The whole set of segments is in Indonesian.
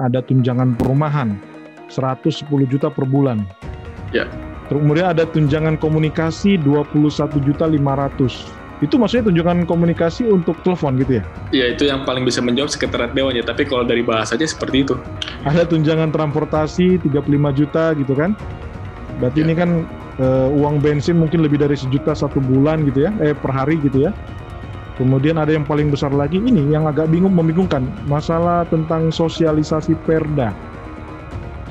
ada tunjangan perumahan 110 juta per bulan. Ya. Kemudian ada tunjangan komunikasi 21 juta 500. Itu maksudnya tunjangan komunikasi untuk telepon gitu ya? Iya, itu yang paling bisa menjawab sekretariat dewan ya, tapi kalau dari bahasanya seperti itu. Ada tunjangan transportasi 35 juta gitu kan? Berarti ya. ini kan e, uang bensin mungkin lebih dari sejuta satu bulan gitu ya, eh per hari gitu ya. Kemudian ada yang paling besar lagi ini yang agak bingung membingungkan masalah tentang sosialisasi Perda.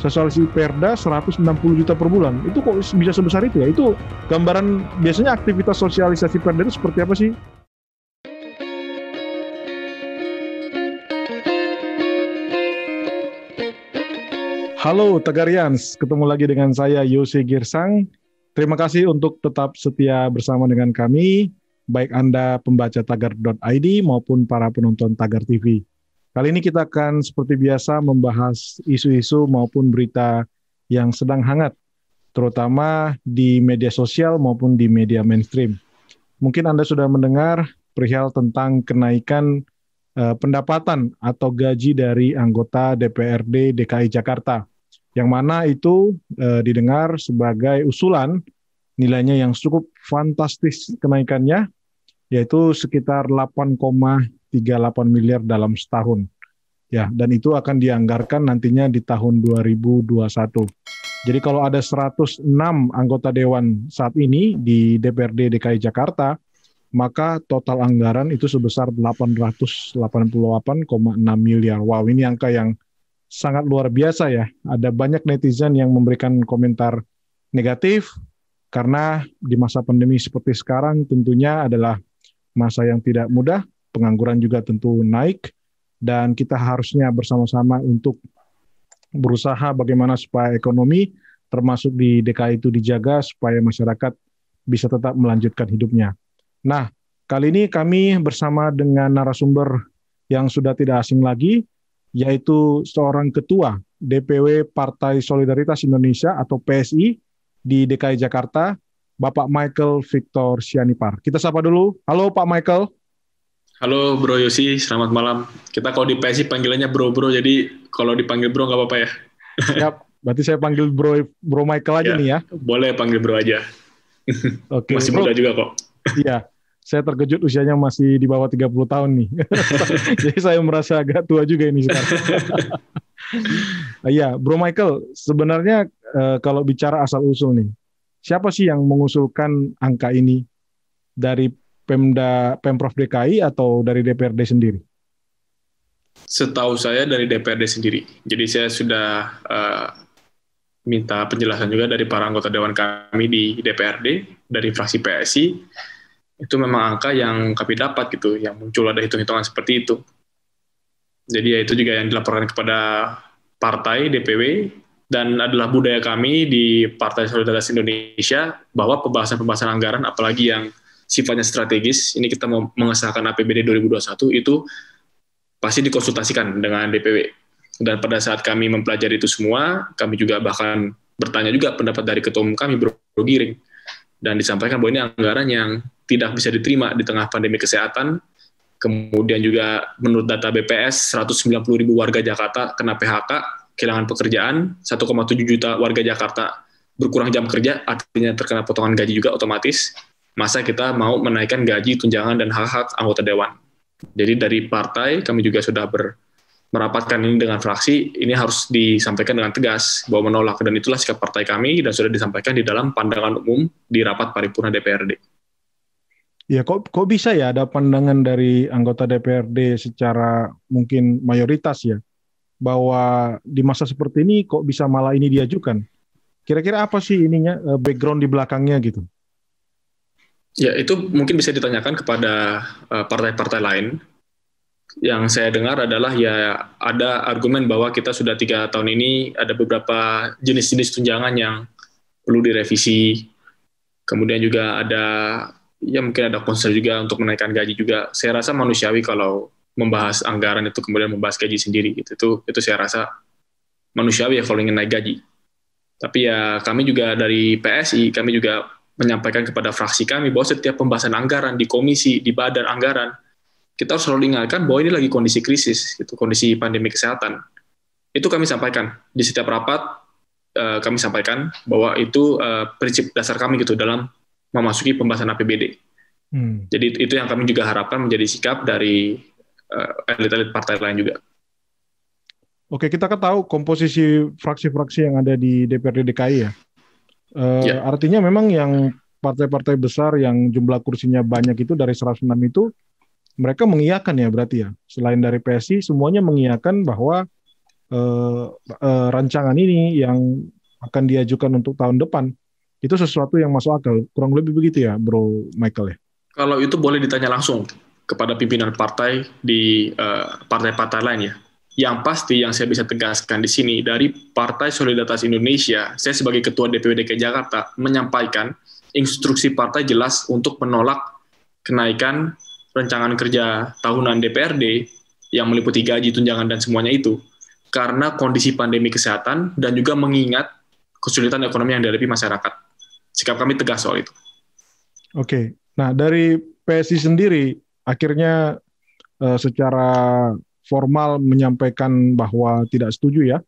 Sosialisasi Perda 160 juta per bulan. Itu kok bisa sebesar itu ya? Itu gambaran biasanya aktivitas sosialisasi Perda itu seperti apa sih? Halo Tegarians, ketemu lagi dengan saya Yose Girsang. Terima kasih untuk tetap setia bersama dengan kami baik Anda pembaca tagar.id maupun para penonton Tagar TV. Kali ini kita akan seperti biasa membahas isu-isu maupun berita yang sedang hangat, terutama di media sosial maupun di media mainstream. Mungkin Anda sudah mendengar perihal tentang kenaikan eh, pendapatan atau gaji dari anggota DPRD DKI Jakarta, yang mana itu eh, didengar sebagai usulan nilainya yang cukup fantastis kenaikannya yaitu sekitar 8,38 miliar dalam setahun. Ya, dan itu akan dianggarkan nantinya di tahun 2021. Jadi kalau ada 106 anggota dewan saat ini di DPRD DKI Jakarta, maka total anggaran itu sebesar 888,6 miliar. Wow, ini angka yang sangat luar biasa ya. Ada banyak netizen yang memberikan komentar negatif karena di masa pandemi seperti sekarang tentunya adalah masa yang tidak mudah, pengangguran juga tentu naik, dan kita harusnya bersama-sama untuk berusaha bagaimana supaya ekonomi termasuk di DKI itu dijaga supaya masyarakat bisa tetap melanjutkan hidupnya. Nah, kali ini kami bersama dengan narasumber yang sudah tidak asing lagi, yaitu seorang ketua DPW Partai Solidaritas Indonesia atau PSI di DKI Jakarta, Bapak Michael Victor Sianipar. Kita sapa dulu. Halo Pak Michael. Halo Bro Yosi, selamat malam. Kita kalau di PSI panggilannya Bro Bro, jadi kalau dipanggil Bro nggak apa-apa ya? Siap. Berarti saya panggil Bro Bro Michael aja ya, nih ya. Boleh panggil Bro aja. Oke. Masih bro. muda juga kok. Iya. Saya terkejut usianya masih di bawah 30 tahun nih. jadi saya merasa agak tua juga ini sekarang. Iya, Bro Michael, sebenarnya eh, kalau bicara asal usul nih, Siapa sih yang mengusulkan angka ini dari Pemda Pemprov DKI atau dari DPRD sendiri? Setahu saya dari DPRD sendiri. Jadi saya sudah uh, minta penjelasan juga dari para anggota dewan kami di DPRD dari fraksi PSI itu memang angka yang kami dapat gitu yang muncul ada hitung-hitungan seperti itu jadi ya itu juga yang dilaporkan kepada partai DPW dan adalah budaya kami di Partai Solidaritas Indonesia bahwa pembahasan-pembahasan anggaran apalagi yang sifatnya strategis ini kita mau mengesahkan APBD 2021 itu pasti dikonsultasikan dengan DPW dan pada saat kami mempelajari itu semua kami juga bahkan bertanya juga pendapat dari ketua umum kami Bro Giring dan disampaikan bahwa ini anggaran yang tidak bisa diterima di tengah pandemi kesehatan kemudian juga menurut data BPS 190 ribu warga Jakarta kena PHK kehilangan pekerjaan, 1,7 juta warga Jakarta berkurang jam kerja, artinya terkena potongan gaji juga otomatis, masa kita mau menaikkan gaji, tunjangan, dan hak-hak anggota Dewan. Jadi dari partai kami juga sudah ber, merapatkan ini dengan fraksi, ini harus disampaikan dengan tegas bahwa menolak. Dan itulah sikap partai kami dan sudah disampaikan di dalam pandangan umum di rapat paripurna DPRD. Ya, kok, kok bisa ya ada pandangan dari anggota DPRD secara mungkin mayoritas ya bahwa di masa seperti ini kok bisa malah ini diajukan? Kira-kira apa sih ininya eh, background di belakangnya gitu? Ya itu mungkin bisa ditanyakan kepada eh, partai-partai lain. Yang saya dengar adalah ya ada argumen bahwa kita sudah tiga tahun ini ada beberapa jenis-jenis tunjangan yang perlu direvisi. Kemudian juga ada ya mungkin ada konser juga untuk menaikkan gaji juga. Saya rasa manusiawi kalau membahas anggaran itu kemudian membahas gaji sendiri gitu itu itu saya rasa manusiawi ya kalau ingin naik gaji tapi ya kami juga dari PSI kami juga menyampaikan kepada fraksi kami bahwa setiap pembahasan anggaran di komisi di badan anggaran kita harus selalu ingatkan bahwa ini lagi kondisi krisis itu kondisi pandemi kesehatan itu kami sampaikan di setiap rapat eh, kami sampaikan bahwa itu eh, prinsip dasar kami gitu dalam memasuki pembahasan APBD. Hmm. Jadi itu yang kami juga harapkan menjadi sikap dari Eh, elit-elit partai lain juga. Oke, kita kan tahu komposisi fraksi-fraksi yang ada di DPRD DKI ya. Uh, eh, yeah. Artinya memang yang partai-partai besar yang jumlah kursinya banyak itu dari 106 itu mereka mengiyakan ya berarti ya. Selain dari PSI semuanya mengiyakan bahwa uh, uh, rancangan ini yang akan diajukan untuk tahun depan itu sesuatu yang masuk akal. Kurang lebih begitu ya, Bro Michael ya. Kalau itu boleh ditanya langsung kepada pimpinan partai di eh, partai-partai uh, lain ya. Yang pasti yang saya bisa tegaskan di sini dari Partai Solidaritas Indonesia, saya sebagai ketua DPW DKI Jakarta menyampaikan instruksi partai jelas untuk menolak kenaikan rencangan kerja tahunan DPRD yang meliputi gaji, tunjangan dan semuanya itu karena kondisi pandemi kesehatan dan juga mengingat kesulitan ekonomi yang dihadapi masyarakat. Sikap kami tegas soal itu. Oke. Nah, dari PSI sendiri akhirnya uh, secara formal menyampaikan bahwa tidak setuju ya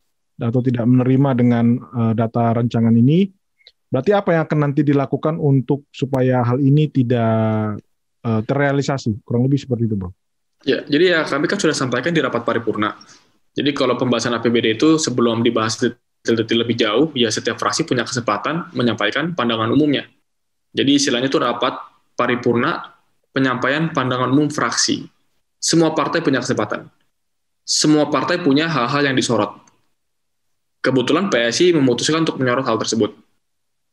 atau tidak menerima dengan uh, data rancangan ini. Berarti apa yang akan nanti dilakukan untuk supaya hal ini tidak uh, terrealisasi? Kurang lebih seperti itu, Bro. Ya, jadi ya kami kan sudah sampaikan di rapat paripurna. Jadi kalau pembahasan APBD itu sebelum dibahas detail-detail lebih jauh, ya setiap fraksi punya kesempatan menyampaikan pandangan umumnya. Jadi istilahnya itu rapat paripurna penyampaian pandangan umum fraksi. Semua partai punya kesempatan. Semua partai punya hal-hal yang disorot. Kebetulan PSI memutuskan untuk menyorot hal tersebut.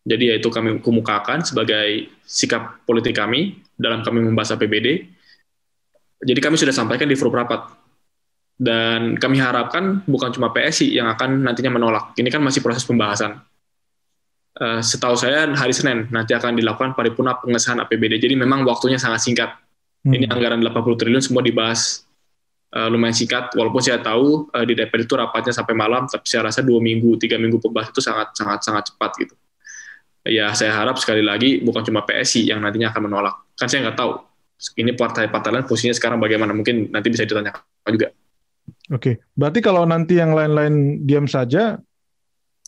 Jadi yaitu kami kemukakan sebagai sikap politik kami dalam kami membahas APBD. Jadi kami sudah sampaikan di forum rapat dan kami harapkan bukan cuma PSI yang akan nantinya menolak. Ini kan masih proses pembahasan uh, setahu saya hari Senin nanti akan dilakukan paripurna pengesahan APBD. Jadi memang waktunya sangat singkat. Hmm. Ini anggaran 80 triliun semua dibahas uh, lumayan singkat. Walaupun saya tahu uh, di DPR itu rapatnya sampai malam, tapi saya rasa dua minggu, tiga minggu pembahas itu sangat sangat sangat cepat gitu. Ya saya harap sekali lagi bukan cuma PSI yang nantinya akan menolak. Kan saya nggak tahu ini partai-partai lain posisinya sekarang bagaimana mungkin nanti bisa ditanyakan juga. Oke, berarti kalau nanti yang lain-lain diam saja,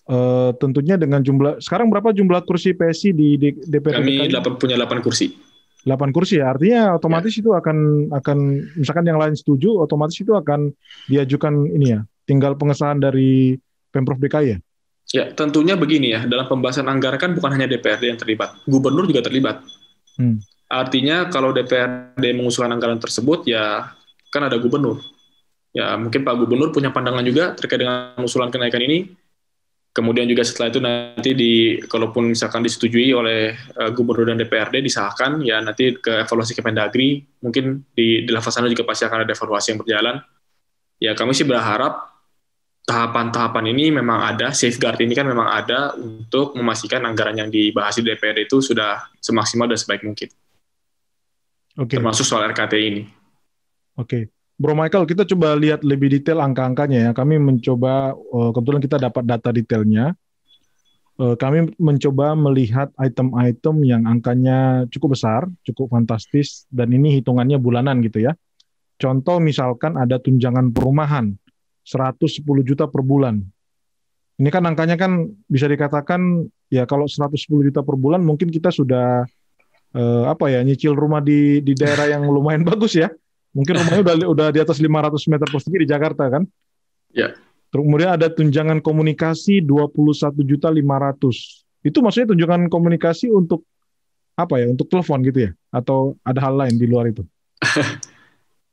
Eh, tentunya dengan jumlah sekarang berapa jumlah kursi PSI di, DPRD DPR? Kami punya 8 kursi. 8 kursi ya. Artinya ya. otomatis ya. itu akan akan misalkan yang lain setuju, otomatis itu akan diajukan ini ya. Tinggal pengesahan dari Pemprov DKI ya. Ya, tentunya begini ya. Dalam pembahasan anggaran kan bukan hanya DPRD yang terlibat. Gubernur juga terlibat. Hmm. Artinya kalau DPRD mengusulkan anggaran tersebut ya kan ada gubernur. Ya, mungkin Pak Gubernur punya pandangan juga terkait dengan usulan kenaikan ini Kemudian juga setelah itu nanti di kalaupun misalkan disetujui oleh uh, gubernur dan DPRD disahkan ya nanti ke evaluasi Kemendagri mungkin di di sana juga pasti akan ada evaluasi yang berjalan. Ya kami sih berharap tahapan-tahapan ini memang ada safeguard ini kan memang ada untuk memastikan anggaran yang dibahas di DPRD itu sudah semaksimal dan sebaik mungkin. Oke. Okay. Termasuk soal RKT ini. Oke. Okay. Bro Michael, kita coba lihat lebih detail angka-angkanya ya. Kami mencoba, eh, kebetulan kita dapat data detailnya. Eh, kami mencoba melihat item-item yang angkanya cukup besar, cukup fantastis, dan ini hitungannya bulanan gitu ya. Contoh misalkan ada tunjangan perumahan, 110 juta per bulan. Ini kan angkanya kan bisa dikatakan, ya kalau 110 juta per bulan mungkin kita sudah eh, apa ya nyicil rumah di di daerah yang lumayan bagus ya Mungkin rumahnya udah udah di atas 500 meter persegi di Jakarta kan? Ya. Terus kemudian ada tunjangan komunikasi 21 juta 500. Itu maksudnya tunjangan komunikasi untuk apa ya? Untuk telepon gitu ya? Atau ada hal lain di luar itu?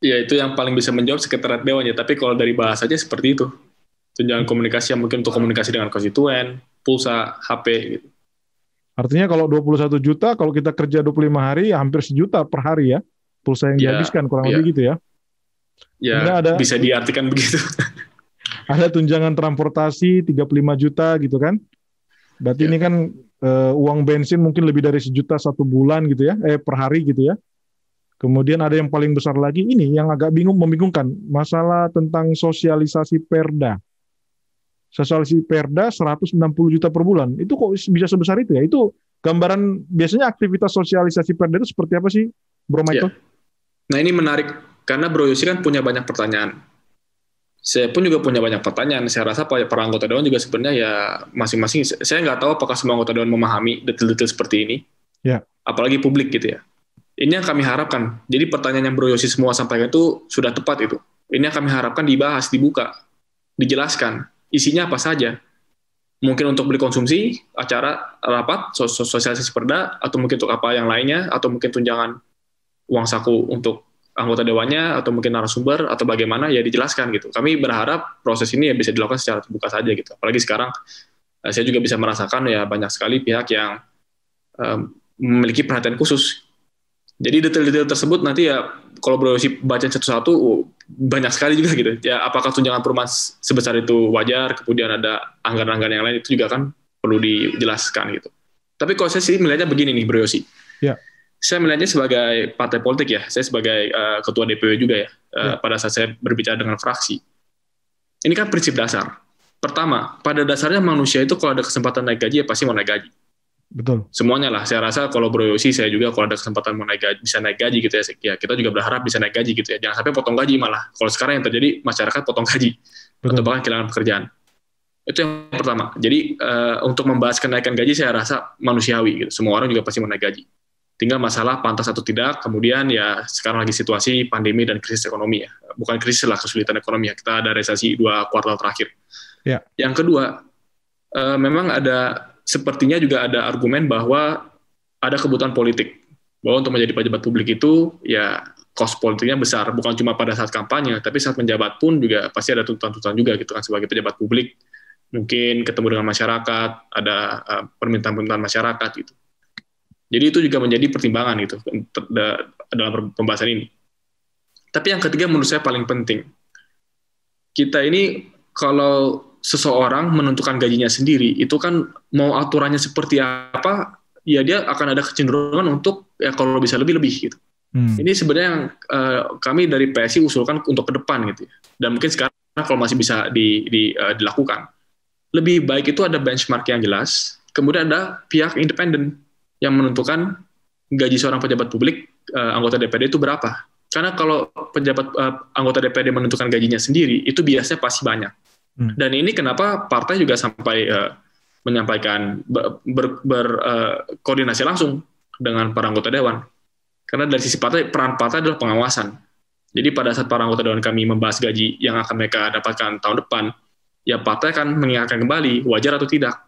ya itu yang paling bisa menjawab sekretariat dewan ya. Tapi kalau dari bahasanya seperti itu. Tunjangan komunikasi yang mungkin untuk komunikasi dengan konstituen, pulsa, HP gitu. Artinya kalau 21 juta, kalau kita kerja 25 hari, ya hampir sejuta per hari ya pulsa yang yeah, dihabiskan kurang yeah. lebih gitu ya. Ya, yeah, ada, bisa diartikan begitu. ada tunjangan transportasi 35 juta gitu kan. Berarti yeah. ini kan uh, uang bensin mungkin lebih dari sejuta satu bulan gitu ya, eh per hari gitu ya. Kemudian ada yang paling besar lagi ini yang agak bingung membingungkan masalah tentang sosialisasi Perda. Sosialisasi Perda 160 juta per bulan. Itu kok bisa sebesar itu ya? Itu gambaran biasanya aktivitas sosialisasi Perda itu seperti apa sih, Bro iya. Michael? Yeah. Nah ini menarik karena Bro Yosi kan punya banyak pertanyaan. Saya pun juga punya banyak pertanyaan. Saya rasa para anggota dewan juga sebenarnya ya masing-masing. Saya nggak tahu apakah semua anggota dewan memahami detail-detail seperti ini. Ya. Apalagi publik gitu ya. Ini yang kami harapkan. Jadi pertanyaan yang Bro Yosi semua sampaikan itu sudah tepat itu. Ini yang kami harapkan dibahas, dibuka, dijelaskan. Isinya apa saja. Mungkin untuk beli konsumsi, acara rapat, sosialisasi perda, atau mungkin untuk apa yang lainnya, atau mungkin tunjangan uang saku untuk anggota dewannya atau mungkin narasumber atau bagaimana ya dijelaskan gitu. Kami berharap proses ini ya bisa dilakukan secara terbuka saja gitu. Apalagi sekarang eh, saya juga bisa merasakan ya banyak sekali pihak yang eh, memiliki perhatian khusus. Jadi detail-detail tersebut nanti ya kalau Yosi baca satu-satu oh, banyak sekali juga gitu. Ya apakah tunjangan perumahan sebesar itu wajar? Kemudian ada anggaran-anggaran yang lain itu juga kan perlu dijelaskan gitu. Tapi kalau saya sih melihatnya begini nih Bro Yosi. Ya saya melihatnya sebagai partai politik ya, saya sebagai uh, ketua DPW juga ya, uh, ya. pada saat saya berbicara dengan fraksi. Ini kan prinsip dasar. Pertama, pada dasarnya manusia itu kalau ada kesempatan naik gaji ya pasti mau naik gaji. Betul. Semuanya lah, saya rasa kalau Bro Yosi, saya juga kalau ada kesempatan mau naik gaji, bisa naik gaji gitu ya, ya, kita juga berharap bisa naik gaji gitu ya. Jangan sampai potong gaji malah. Kalau sekarang yang terjadi, masyarakat potong gaji. Betul. Atau bahkan kehilangan pekerjaan. Itu yang pertama. Jadi uh, untuk membahas kenaikan gaji, saya rasa manusiawi gitu. Semua orang juga pasti mau naik gaji. Tinggal masalah pantas atau tidak, kemudian ya sekarang lagi situasi pandemi dan krisis ekonomi ya. Bukan krisis lah, kesulitan ekonomi ya. Kita ada resesi dua kuartal terakhir. Ya. Yang kedua, uh, memang ada sepertinya juga ada argumen bahwa ada kebutuhan politik bahwa untuk menjadi pejabat publik itu ya kos politiknya besar bukan cuma pada saat kampanye tapi saat menjabat pun juga pasti ada tuntutan-tuntutan juga gitu kan sebagai pejabat publik mungkin ketemu dengan masyarakat ada eh, permintaan-permintaan masyarakat gitu jadi itu juga menjadi pertimbangan gitu dalam pembahasan ini. Tapi yang ketiga menurut saya paling penting. Kita ini kalau seseorang menentukan gajinya sendiri, itu kan mau aturannya seperti apa, ya dia akan ada kecenderungan untuk ya kalau bisa lebih-lebih gitu. Hmm. Ini sebenarnya yang uh, kami dari PSI usulkan untuk ke depan gitu ya. Dan mungkin sekarang kalau masih bisa di, di, uh, dilakukan. Lebih baik itu ada benchmark yang jelas, kemudian ada pihak independen yang menentukan gaji seorang pejabat publik uh, anggota DPD itu berapa. Karena kalau pejabat uh, anggota DPD menentukan gajinya sendiri, itu biasanya pasti banyak. Hmm. Dan ini kenapa partai juga sampai uh, menyampaikan berkoordinasi ber, ber, uh, langsung dengan para anggota dewan. Karena dari sisi partai, peran partai adalah pengawasan. Jadi pada saat para anggota dewan kami membahas gaji yang akan mereka dapatkan tahun depan, ya partai akan mengingatkan kembali wajar atau tidak.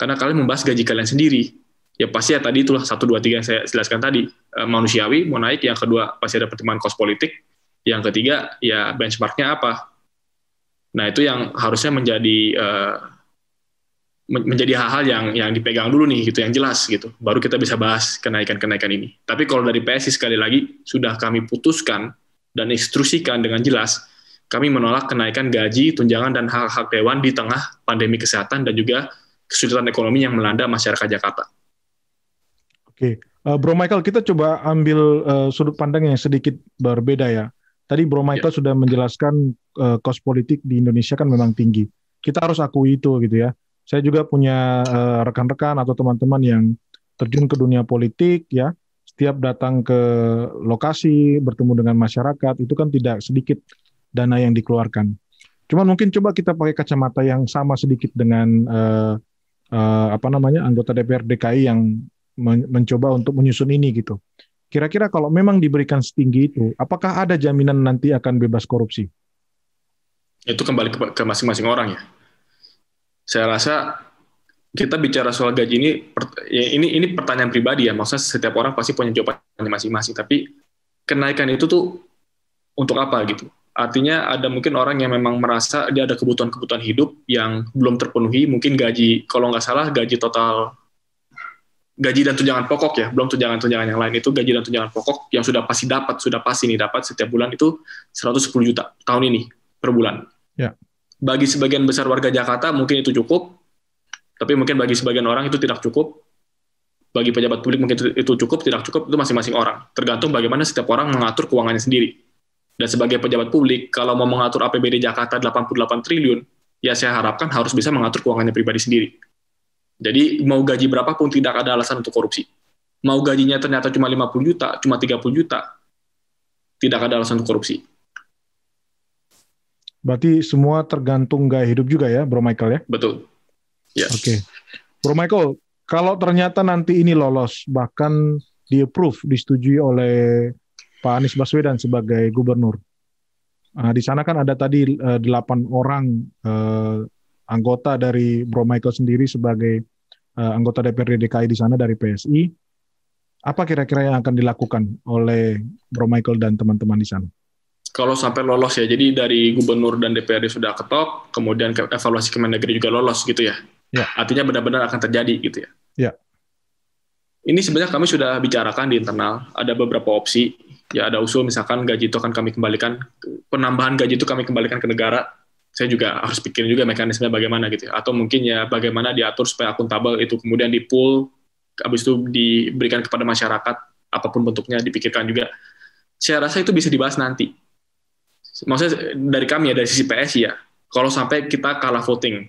Karena kalian membahas gaji kalian sendiri ya pasti ya tadi itulah satu dua tiga yang saya jelaskan tadi e, manusiawi mau naik yang kedua pasti ada pertimbangan kos politik yang ketiga ya benchmarknya apa nah itu yang harusnya menjadi e, menjadi hal-hal yang yang dipegang dulu nih gitu yang jelas gitu baru kita bisa bahas kenaikan-kenaikan ini tapi kalau dari PSI sekali lagi sudah kami putuskan dan instruksikan dengan jelas kami menolak kenaikan gaji tunjangan dan hak-hak dewan di tengah pandemi kesehatan dan juga kesulitan ekonomi yang melanda masyarakat Jakarta Oke, okay. uh, eh, Bro Michael, kita coba ambil uh, sudut pandang yang sedikit berbeda ya. Tadi Bro ya. Michael yeah. sudah menjelaskan uh, eh, kos politik di Indonesia kan memang tinggi. Kita harus akui itu gitu ya. Saya juga punya rekan rekan-rekan atau teman-teman yang terjun ke dunia politik ya. Setiap datang ke lokasi bertemu dengan masyarakat itu kan tidak sedikit dana yang dikeluarkan. Cuman mungkin coba kita pakai kacamata yang sama sedikit dengan uh, uh, apa namanya anggota DPR DKI yang mencoba untuk menyusun ini gitu. Kira-kira kalau memang diberikan setinggi itu, apakah ada jaminan nanti akan bebas korupsi? Itu kembali ke, masing-masing orang ya. Saya rasa kita bicara soal gaji ini, ya ini ini pertanyaan pribadi ya. Maksudnya setiap orang pasti punya jawabannya masing-masing. Tapi kenaikan itu tuh untuk apa gitu? Artinya ada mungkin orang yang memang merasa dia ada kebutuhan-kebutuhan hidup yang belum terpenuhi, mungkin gaji, kalau nggak salah gaji total gaji dan tunjangan pokok ya, belum tunjangan-tunjangan yang lain itu gaji dan tunjangan pokok yang sudah pasti dapat, sudah pasti nih dapat setiap bulan itu 110 juta tahun ini per bulan. Ya. Bagi sebagian besar warga Jakarta mungkin itu cukup, tapi mungkin bagi sebagian orang itu tidak cukup. Bagi pejabat publik mungkin itu cukup, tidak cukup itu masing-masing orang. Tergantung bagaimana setiap orang mengatur keuangannya sendiri. Dan sebagai pejabat publik, kalau mau mengatur APBD Jakarta 88 triliun, ya saya harapkan harus bisa mengatur keuangannya pribadi sendiri jadi mau gaji berapapun tidak ada alasan untuk korupsi. Mau gajinya ternyata cuma 50 juta, cuma 30 juta, tidak ada alasan untuk korupsi. Berarti semua tergantung gaya hidup juga ya, Bro Michael ya? Betul. Yes. Oke. Okay. Bro Michael, kalau ternyata nanti ini lolos, bahkan di approve, disetujui oleh Pak Anies Baswedan sebagai gubernur. Nah, di sana kan ada tadi eh, delapan orang eh, anggota dari Bro Michael sendiri sebagai uh, anggota DPRD DKI di sana dari PSI, apa kira-kira yang akan dilakukan oleh Bro Michael dan teman-teman di sana? Kalau sampai lolos ya, jadi dari gubernur dan DPRD sudah ketok, kemudian ke evaluasi Kemendagri juga lolos gitu ya. ya. Artinya benar-benar akan terjadi gitu ya. Ya. Ini sebenarnya kami sudah bicarakan di internal, ada beberapa opsi. Ya ada usul misalkan gaji itu akan kami kembalikan, penambahan gaji itu kami kembalikan ke negara saya juga harus pikirin juga mekanismenya bagaimana gitu ya. atau mungkin ya bagaimana diatur supaya akuntabel itu kemudian di pool habis itu diberikan kepada masyarakat apapun bentuknya dipikirkan juga saya rasa itu bisa dibahas nanti maksudnya dari kami ya dari sisi PSI ya kalau sampai kita kalah voting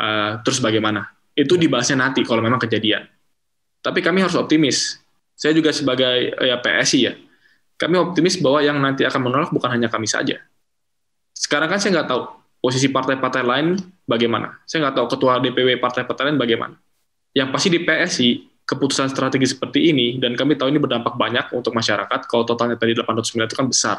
uh, terus bagaimana itu dibahasnya nanti kalau memang kejadian tapi kami harus optimis saya juga sebagai ya PSI ya kami optimis bahwa yang nanti akan menolak bukan hanya kami saja sekarang kan saya nggak tahu posisi partai-partai lain bagaimana. Saya nggak tahu ketua DPW partai-partai lain bagaimana. Yang pasti di PSI, keputusan strategi seperti ini, dan kami tahu ini berdampak banyak untuk masyarakat, kalau totalnya tadi 809 itu kan besar.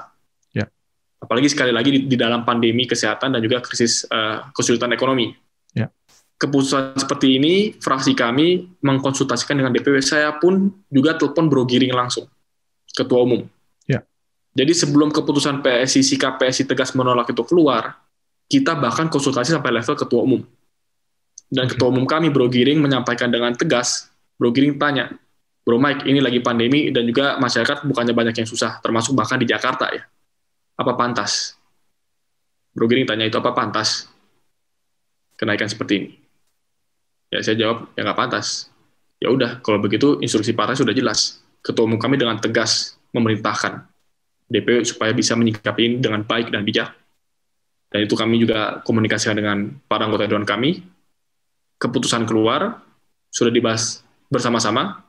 Ya. Apalagi sekali lagi di, di dalam pandemi kesehatan dan juga krisis uh, kesulitan ekonomi. Ya. Keputusan seperti ini, fraksi kami mengkonsultasikan dengan DPW. Saya pun juga telepon Bro Giring langsung, ketua umum jadi sebelum keputusan PSI, sikap PSI tegas menolak itu keluar, kita bahkan konsultasi sampai level ketua umum. Dan ketua hmm. umum kami, Bro Giring, menyampaikan dengan tegas, Bro Giring tanya, Bro Mike, ini lagi pandemi dan juga masyarakat bukannya banyak yang susah, termasuk bahkan di Jakarta ya. Apa pantas? Bro Giring tanya itu apa pantas? Kenaikan seperti ini. Ya saya jawab, ya nggak pantas. Ya udah, kalau begitu instruksi partai sudah jelas. Ketua umum kami dengan tegas memerintahkan DP supaya bisa menyikapi ini dengan baik dan bijak. Dan itu kami juga komunikasikan dengan para anggota dewan kami. Keputusan keluar sudah dibahas bersama-sama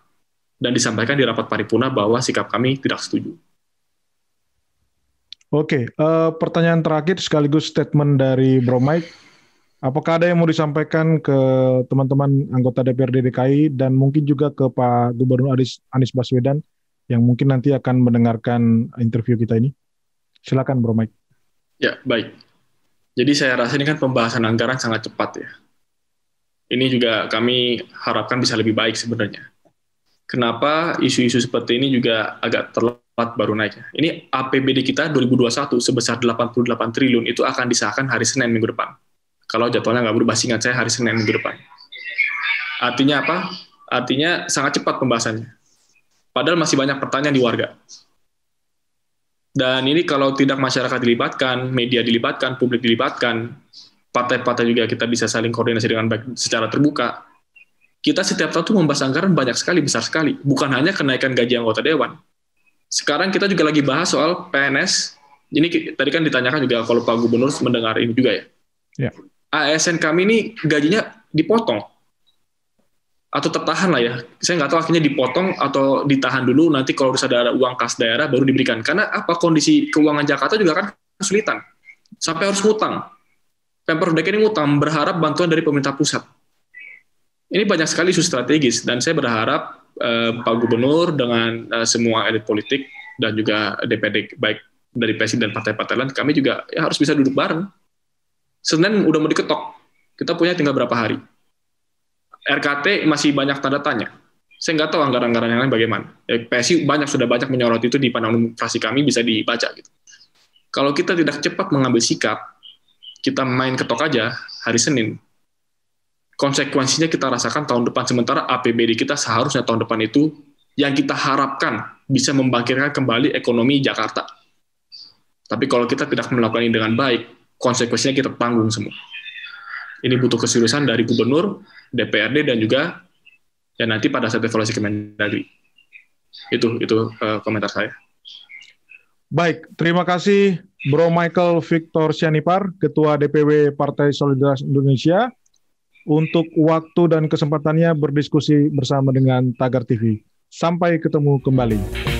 dan disampaikan di rapat paripurna bahwa sikap kami tidak setuju. Oke, uh, pertanyaan terakhir sekaligus statement dari Bro Mike. Apakah ada yang mau disampaikan ke teman-teman anggota DPRD DKI dan mungkin juga ke Pak Gubernur Anies Baswedan yang mungkin nanti akan mendengarkan interview kita ini. Silakan Bro Mike. Ya, baik. Jadi saya rasa ini kan pembahasan anggaran sangat cepat ya. Ini juga kami harapkan bisa lebih baik sebenarnya. Kenapa isu-isu seperti ini juga agak terlambat baru naiknya? Ini APBD kita 2021 sebesar 88 triliun itu akan disahkan hari Senin minggu depan. Kalau jadwalnya nggak berubah, singkat saya hari Senin minggu depan. Artinya apa? Artinya sangat cepat pembahasannya Padahal masih banyak pertanyaan di warga. Dan ini kalau tidak masyarakat dilibatkan, media dilibatkan, publik dilibatkan, partai-partai juga kita bisa saling koordinasi dengan baik secara terbuka. Kita setiap tahun tuh membahas anggaran banyak sekali, besar sekali. Bukan hanya kenaikan gaji anggota dewan. Sekarang kita juga lagi bahas soal PNS. Ini tadi kan ditanyakan juga kalau Pak Gubernur mendengar ini juga ya. ya. ASN kami ini gajinya dipotong atau tertahan lah ya. Saya nggak tahu akhirnya dipotong atau ditahan dulu nanti kalau bisa ada uang kas daerah baru diberikan. Karena apa kondisi keuangan Jakarta juga kan kesulitan. Sampai harus ngutang. Pemprov DKI ini ngutang berharap bantuan dari pemerintah pusat. Ini banyak sekali isu strategis dan saya berharap eh, Pak Gubernur dengan eh, semua elit politik dan juga DPD baik dari presiden dan partai-partai lain kami juga ya, harus bisa duduk bareng. Senin udah mau diketok. Kita punya tinggal berapa hari RKT masih banyak tanda tanya. Saya nggak tahu anggaran-anggaran yang lain bagaimana. Eh, PSI banyak sudah banyak menyoroti itu di pandang fraksi kami bisa dibaca gitu. Kalau kita tidak cepat mengambil sikap, kita main ketok aja hari Senin. Konsekuensinya kita rasakan tahun depan. Sementara APBD kita seharusnya tahun depan itu yang kita harapkan bisa membangkitkan kembali ekonomi Jakarta. Tapi kalau kita tidak melakukan ini dengan baik, konsekuensinya kita tanggung semua. Ini butuh keseriusan dari gubernur, DPRD dan juga ya nanti pada saat evaluasi Kemendagri. Itu itu uh, komentar saya. Baik, terima kasih Bro Michael Victor Sianipar, Ketua DPW Partai Solidaritas Indonesia, untuk waktu dan kesempatannya berdiskusi bersama dengan Tagar TV. Sampai ketemu kembali.